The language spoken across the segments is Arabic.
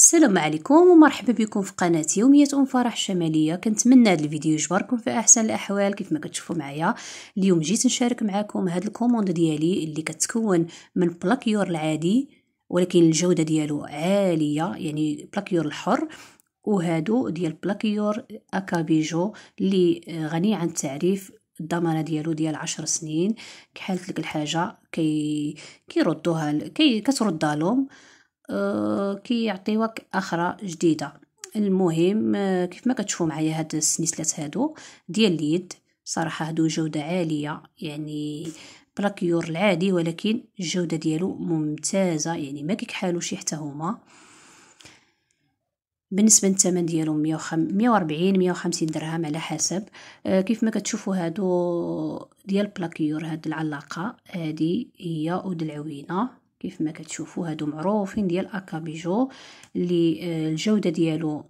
السلام عليكم ومرحبا بكم في قناة يومية أم فرح الشماليه كنتمنى هذا الفيديو يجبركم في أحسن الأحوال كيف ما كتشوفوا معايا اليوم جيت نشارك معكم هاد الكوموند ديالي اللي كتكون من بلاكيور العادي ولكن الجودة ديالو عالية يعني بلاكيور الحر وهادو ديال بلاكيور أكابيجو اللي غني عن التعريف الضمانه ديالو ديال عشر سنين كحالت لك الحاجه كي كيردوها كي كتردها لهم آه، كي يعطيوك اخرى جديده المهم آه، كيف ما كتشوفوا معايا هاد السنسلات هادو ديال اليد صراحه هادو جوده عاليه يعني بلاكيور العادي ولكن الجوده ديالو ممتازه يعني ما شي حتى هما بالنسبه للثمن ديالهم 140 150 درهم على حسب آه كيف ما كتشوفوا هادو ديال بلاكيور هاد العلاقه هادي هي ود العوينه كيف ما كتشوفوا هادو معروفين ديال اكابيجو اللي آه، الجوده ديالو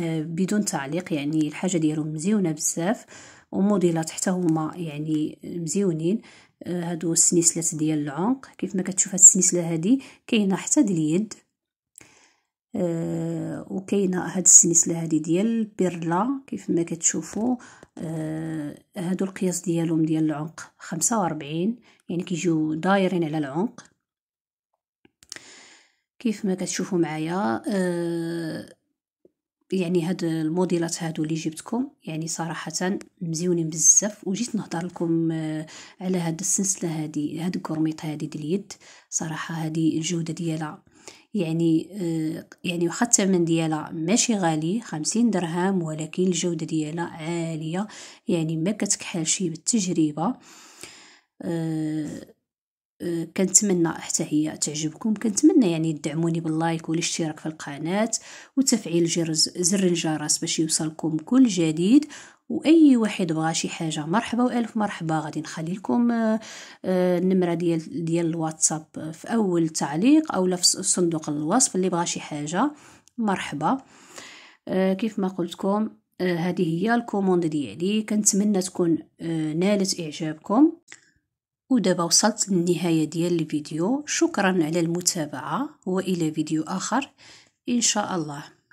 آه، بدون تعليق يعني الحاجه ديالو مزيونه بزاف وموديلات حتى هما يعني مزيونين آه، هادو السنسلات ديال العنق كيف ما كتشوف هاد السنسله هادي كاينه حتى ديال اليد أه وكاينه هاد السنسله هادي ديال بيرلا كيف ما كتشوفوا أه هادو القياس ديالهم ديال العنق 45 يعني كيجيو دايرين على العنق كيف ما كتشوفوا معايا آه، يعني هاد الموديلات هادو اللي جبتكم يعني صراحه مزيونين بزاف وجيت نهضر لكم آه، على هاد السلسله هادي هاد الكورميط هادي ديال اليد صراحه هادي الجوده ديالها يعني آه، يعني واخا الثمن ديالها ماشي غالي خمسين درهم ولكن الجوده ديالها عاليه يعني ما كتكحلش بالتجربه آه، كنتمنى حتى هي تعجبكم كنتمنى يعني تدعموني باللايك والاشتراك في القناة وتفعيل زر الجرس باش يوصلكم كل جديد واي واحد بغى شي حاجه مرحبا والف مرحبا غادي نخلي لكم آه، آه، النمره ديال ديال الواتساب في اول تعليق اولا في صندوق الوصف اللي بغى شي حاجه مرحبا كيف ما قلت لكم هذه هي الكوموند ديالي كنتمنى تكون نالت اعجابكم ودابا وصلت للنهاية ديال الفيديو شكرا على المتابعة وإلى فيديو آخر إن شاء الله